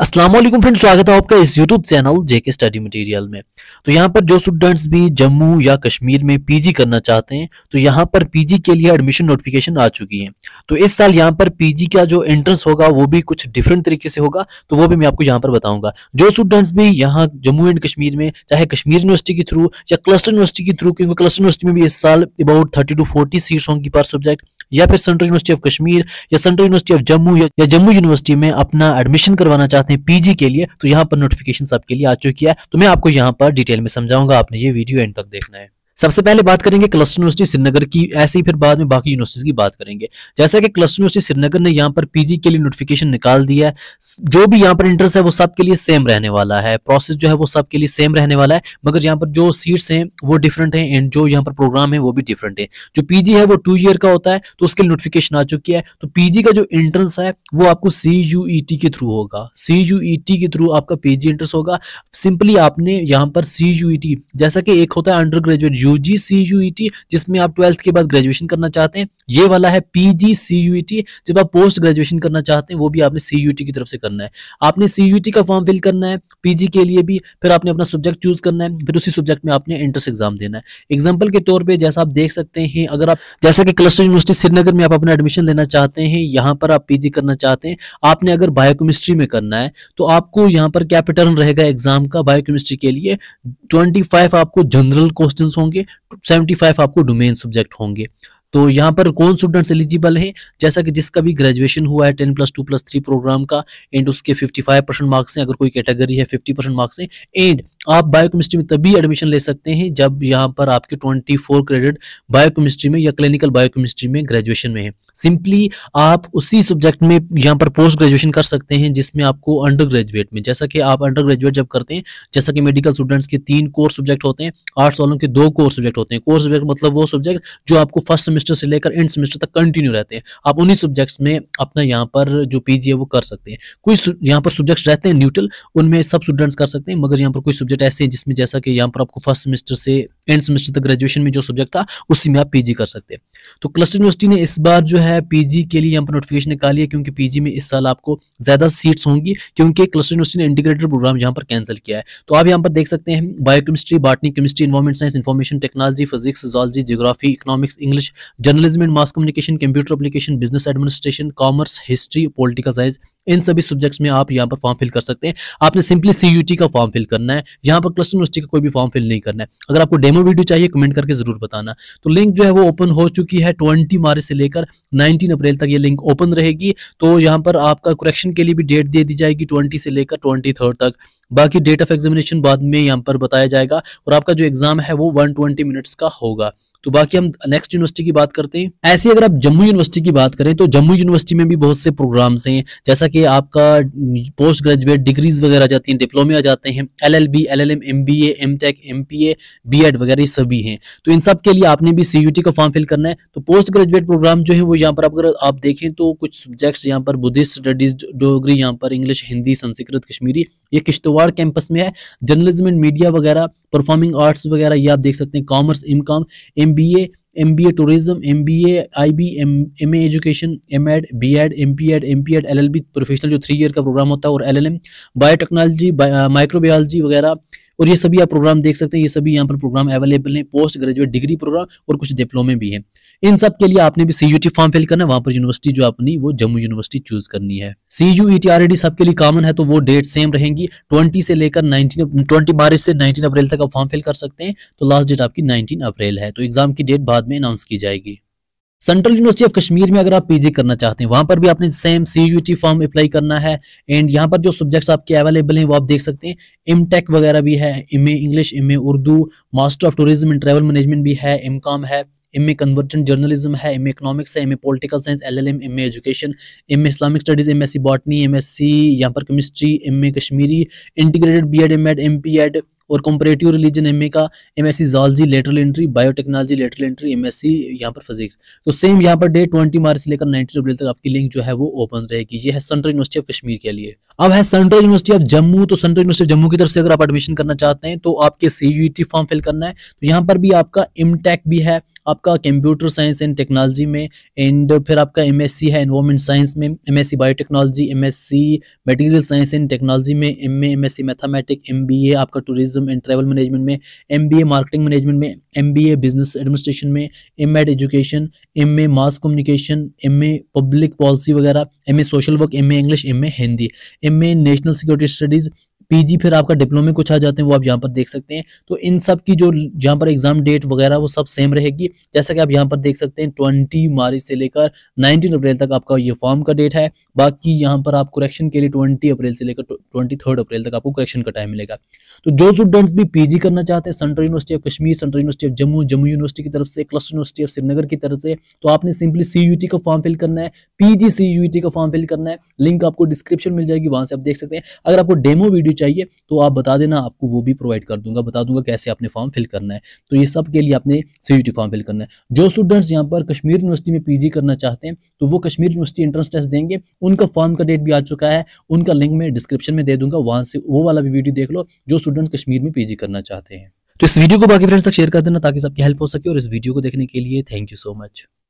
Aslam friend स्वागत है आपका इस YouTube channel JK study material में तो यहाँ पर जो स्टूडेंट्स भी जम्मू या कश्मीर में पीजी करना चाहते हैं तो यहाँ पर पीजी के लिए एडमिशन नोटिफिकेशन आ चुकी है तो इस साल यहाँ पर पीजी का जो एंट्रेंस होगा वो भी कुछ डिफरेंट तरीके से होगा तो वो भी मैं आपको यहाँ पर बताऊंगा जो स्टूडेंट्स भी यहाँ जम्मू एंड कश्मीर में चाहे कश्मीर यूनिवर्सिटी के थ्रू या क्लस्टर यूनिवर्सिटी के थ्रू क्योंकि क्लस्टर यूनिवर्सिटी में भी इस साल about thirty two forty seats होंगी पर सब्जेक्ट या फिर सेंट्रल यूनिवर्सिटी ऑफ कश्मीर या सेंट्रल यूनिवर्सिटी ऑफ जम्मू या जम्मू यूनिवर्सिटी में अपना एडमिशन करवाना चाहते चाहते हैं पीजी के लिए तो यहाँ पर नोटिफिकेशन सबके लिए आ चुकी है तो मैं आपको यहाँ पर डिटेल में समझाऊंगा आपने ये वीडियो एंड तक देखना है सबसे पहले बात करेंगे क्लस्टर यूनिवर्सिटी श्रीनगर की ऐसे ही फिर बाद में बाकी यूनिवर्सिटीज की बात करेंगे जैसा कि क्लस्टर यूनिवर्सिटी श्रीनगर ने यहाँ पर पीजी के लिए नोटिफिकेशन निकाल दिया है जो भी यहाँ पर इंटरेस्ट है वो सबके लिए सेम रहने वाला है प्रोसेस जो है वो सबके लिए सेम रहने वाला है मगर यहाँ पर जो सीट्स हैं वो डिफरेंट है एंड जो यहाँ पर प्रोग्राम है वो भी डिफरेंट है जो पीजी है वो टू ईयर का होता है तो उसके लिए नोटिफिकेशन आ चुकी है तो पीजी का जो एंट्रेंस है वो आपको सी यू ई टी के थ्रू होगा सी यू ई टी के थ्रू आपका पीजी एंट्रेंस होगा सिंपली आपने यहाँ पर सी यू टी जैसा कि एक होता है under graduate UG G C U T जिसमें आप ट्वेल्थ के बाद ग्रेजुएशन करना चाहते हैं ये वाला है PG G C U T जब आप पोस्ट ग्रेजुएशन करना चाहते हैं वो भी आपने सी यू टी की तरफ से करना है आपने सी यू टी का फॉर्म फिल करना है पीजी के लिए भी फिर आपने अपना सब्जेक्ट चूज करना है फिर उसी सब्जेक्ट में आपने एंट्रेंस एग्जाम देना है एग्जाम्पल के तौर पर जैसा आप देख सकते हैं अगर आप जैसा कि क्लस्टर यूनिवर्सिटी श्रीनगर में आप अपना एडमिशन लेना चाहते हैं यहाँ पर आप पीजी करना चाहते हैं आपने अगर बायोकेमिस्ट्री में करना है तो आपको यहाँ पर क्या पैटर्न रहेगा एग्जाम का बायोकेमिस्ट्री के लिए 25 आपको जनरल क्वेश्चन होंगे होंगे 75 आपको डोमेन सब्जेक्ट होंगे तो यहाँ पर कौन स्टूडेंट्स एलिजिबल हैं जैसा कि जिसका भी ग्रेजुएशन हुआ है ten plus two plus three program का एंड उसके 55 परसेंट मार्क्स हैं अगर कोई कैटेगरी है 50 परसेंट मार्क्स हैं एंड आप बायोकेमिस्ट्री में तभी एडमिशन ले सकते हैं जब यहाँ पर आपके 24 क्रेडिट बायोकेमिस्ट्री में या क्लिनिकल बायोकेमिस्ट्री में ग्रेजुएशन में है सिंपली आप उसी सब्जेक्ट में यहाँ पर पोस्ट ग्रेजुएशन कर सकते हैं जिसमें आपको अंडर ग्रेजुएट में जैसा कि आप अंडर ग्रेजुएट जब करते हैं जैसा कि मेडिकल स्टूडेंट्स के तीन कोर्स सब्जेक्ट होते हैं आर्ट्स वालों के दो कोर्स सब्जेक्ट होते हैं कोर्स सब्जेक्ट मतलब वो सब्जेक्ट जो आपको फर्स्ट सेमेस्टर से लेकर एंड सेमेस्टर तक कंटिन्यू रहते हैं आप उन्हीं सब्जेक्ट्स में अपना यहाँ पर जो पीजी है वो कर सकते हैं कुछ यहाँ पर सब्जेक्ट्स रहते हैं न्यूट्रल उनमें सब स्टूडेंट्स कर सकते हैं मगर यहाँ पर कोई सब्जेक्ट सब्जेक्ट ऐसे हैं जिसमें जैसा कि यहाँ पर आपको फर्स्ट सेमेस्टर से एंड सेमेस्टर तक ग्रेजुएशन में जो सब्जेक्ट था उसी में आप पीजी कर सकते हैं तो क्लस्टर यूनिवर्सिटी ने इस बार जो है पीजी के लिए यहाँ पर नोटिफिकेशन निकाली है क्योंकि पीजी में इस साल आपको ज्यादा सीट्स होंगी क्योंकि क्लस्टर यूनिवर्सिटी ने इंटीग्रेटेड प्रोग्राम यहाँ पर कैंसिल किया है तो आप यहाँ पर देख सकते हैं biochemistry botany chemistry environment science information technology physics zoology geography economics English journalism and mass communication computer application business administration commerce history political science इन सभी सब्जेक्ट्स में आप यहाँ पर फॉर्म फिल कर सकते हैं आपने सिंपली सी का फॉर्म फिल करना है यहाँ पर क्लस्टर यूनिवर्सिटी का कोई भी फॉर्म फिल नहीं करना है अगर आपको डेमो वीडियो चाहिए कमेंट करके जरूर बताना तो लिंक जो है वो ओपन हो चुकी है ट्वेंटी मार्च से लेकर नाइनटीन अप्रैल तक ये लिंक ओपन रहेगी तो यहाँ पर आपका करेक्शन के लिए भी डेट दे दी जाएगी ट्वेंटी से लेकर ट्वेंटी तक बाकी डेट ऑफ एग्जामिनेशन बाद में यहाँ पर बताया जाएगा और आपका जो एग्जाम है वो 120 मिनट्स का होगा तो बाकी हम नेक्स्ट यूनिवर्सिटी की बात करते हैं ऐसे अगर आप जम्मू यूनिवर्सिटी की बात करें तो जम्मू यूनिवर्सिटी में भी बहुत से प्रोग्राम्स हैं जैसा कि आपका पोस्ट ग्रेजुएट डिग्रीज वगैरह जाती हैं डिप्लोमे आ जाते हैं L L B L L M M B M Tech M P A B Ed वगैरह सभी हैं तो इन सब के लिए आपने भी सी यू टी का फॉर्म फिल करना है तो पोस्ट ग्रेजुएट प्रोग्राम जो है वो यहाँ पर अगर आप देखें तो कुछ सब्जेक्ट्स यहाँ पर बुद्धिस्ट स्टडीज डोगरी यहाँ पर इंग्लिश हिंदी संस्कृत कश्मीरी ये किश्तवाड़ कैंपस में है जर्नलिज्म एंड मीडिया वगैरह परफॉर्मिंग आर्ट्स वगैरह ये आप देख सकते हैं commerce M Com M M B A M B A tourism M B A I B M M A education M Ed B Ed M P Ed M P Ed L L B professional जो three year का program होता है और L L M biotechnology microbiology वगैरह और ये सभी आप प्रोग्राम देख सकते हैं ये सभी यहाँ पर प्रोग्राम अवेलेबल है पोस्ट ग्रेजुएट डिग्री प्रोग्राम और कुछ डिप्लोमे भी है इन सब के लिए आपने भी सी फॉर्म फिल करना है वहाँ पर यूनिवर्सिटी जो अपनी वो जम्मू यूनिवर्सिटी चूज करनी है सी यू e e सबके लिए कॉमन है तो वो डेट सेम रहेंगी ट्वेंटी से लेकर नाइनटीन ट्वेंटी मार्च से नाइनटीन अप्रैल तक आप फॉर्म फिल कर सकते हैं तो लास्ट डेट आपकी नाइनटीन अप्रैल है तो एग्जाम की डेट बाद में अनाउंस की जाएगी सेंट्रल यूनिवर्सिटी ऑफ कश्मीर में अगर आप पीजी करना चाहते हैं वहां पर भी आपने same C U T form apply करना है एंड यहाँ पर जो सब्जेक्ट्स आपके अवेलेबल हैं वो आप देख सकते हैं एम टेक वगैरह भी है M A English M A Urdu master of tourism and travel management भी है एम कॉम है एम ए कन्वर्टेंट जर्नलिज्म है एम ए इकोनॉमिक्स है M A political science L L M M A education M A Islamic studies M S C botany M S C यहाँ पर chemistry M A Kashmiri integrated B Ed M Ed M P Ed और comparative religion M का M S C lateral entry biotechnology lateral entry M S यहाँ पर physics तो same यहाँ per day twenty March से लेकर नाइनटीन अप्रैल तक आपकी लिंक जो है वो ओपन रहेगी ये है सेंट्रल यूनिवर्सिटी ऑफ कश्मीर के लिए अब है सेंट्रल यूनिवर्सिटी ऑफ जम्मू तो सेंट्रल यूनिवर्सिटी जम्मू की तरफ से अगर आप एडमिशन करना चाहते हैं तो आपके सी फॉर्म फिल करना है तो यहाँ पर भी आपका इमटेक e भी है आपका कंप्यूटर साइंस एंड टेक्नोलॉजी में एंड फिर आपका एम है एनवायरमेंट साइंस में M S biotechnology M material science and technology में M A M S C mathematic M आपका tourism tourism and travel management में एम मार्केटिंग मैनेजमेंट में M business administration में M education M mass communication M public policy वगैरह M social work M English M Hindi M national security studies PG फिर आपका डिप्लोमे कुछ आ जाते हैं वो आप यहाँ पर देख सकते हैं तो इन सब की जो यहाँ पर एग्जाम डेट वगैरह वो सब सेम रहेगी जैसा कि आप यहाँ पर देख सकते हैं ट्वेंटी मार्च से लेकर नाइनटीन अप्रैल तक आपका ये फॉर्म का डेट है बाकी यहाँ पर आप करेक्शन के लिए ट्वेंटी अप्रैल से लेकर ट्वेंटी थर्ड अप्रैल तक आपको करेक्शन का टाइम मिलेगा तो जो स्टूडेंट्स भी पीजी करना चाहते हैं central university of Kashmir central university of Jammu Jammu university की तरफ से क्लस्टर यूनिवर्सिटी ऑफ श्रीनगर की तरफ से तो आपने सिंपली सी का फॉर्म फिल करना है पीजी सी का फॉर्म फिल करना है लिंक आपको डिस्क्रिप्शन मिल जाएगी वहां से आप देख सकते हैं अगर आपको डेमो वीडियो चाहिए तो आप बता देना आपको वो भी प्रोवाइड कर दूंगा बता दूंगा कैसे आपने फॉर्म फिल करना है तो ये सब के लिए आपने सी फॉर्म फिल करना है जो स्टूडेंट्स यहाँ पर कश्मीर यूनिवर्सिटी में पी करना चाहते हैं तो वो कश्मीर यूनिवर्सिटी एंट्रेंस टेस्ट देंगे उनका फॉर्म का डेट भी आ चुका है उनका लिंक मैं डिस्क्रिप्शन में दे दूंगा वहाँ से वो वाला भी वीडियो देख लो जो स्टूडेंट्स कश्मीर में पी करना चाहते हैं तो इस वीडियो को बाकी फ्रेंड्स तक शेयर कर देना ताकि सबकी हेल्प हो सके और इस वीडियो को देखने के लिए थैंक यू सो मच